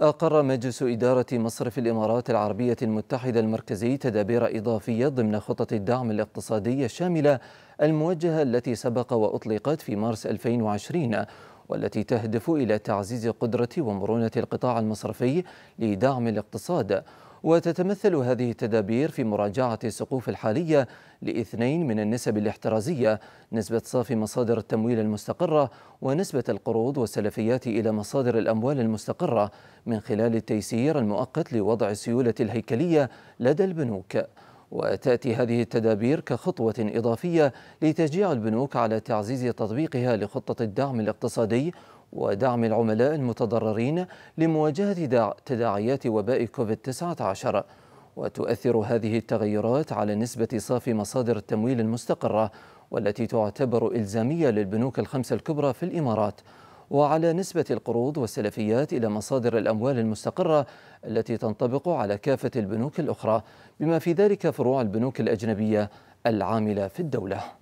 أقر مجلس إدارة مصرف الإمارات العربية المتحدة المركزي تدابير إضافية ضمن خطط الدعم الاقتصادي الشاملة الموجهة التي سبق وأطلقت في مارس 2020 والتي تهدف إلى تعزيز قدرة ومرونة القطاع المصرفي لدعم الاقتصاد وتتمثل هذه التدابير في مراجعة السقوف الحالية لاثنين من النسب الاحترازية نسبة صافي مصادر التمويل المستقرة ونسبة القروض والسلفيات إلى مصادر الأموال المستقرة من خلال التيسير المؤقت لوضع السيولة الهيكلية لدى البنوك وتأتي هذه التدابير كخطوة إضافية لتشجيع البنوك على تعزيز تطبيقها لخطة الدعم الاقتصادي ودعم العملاء المتضررين لمواجهة تداعيات وباء كوفيد-19 وتؤثر هذه التغيرات على نسبة صافي مصادر التمويل المستقرة والتي تعتبر إلزامية للبنوك الخمسة الكبرى في الإمارات وعلى نسبة القروض والسلفيات إلى مصادر الأموال المستقرة التي تنطبق على كافة البنوك الأخرى بما في ذلك فروع البنوك الأجنبية العاملة في الدولة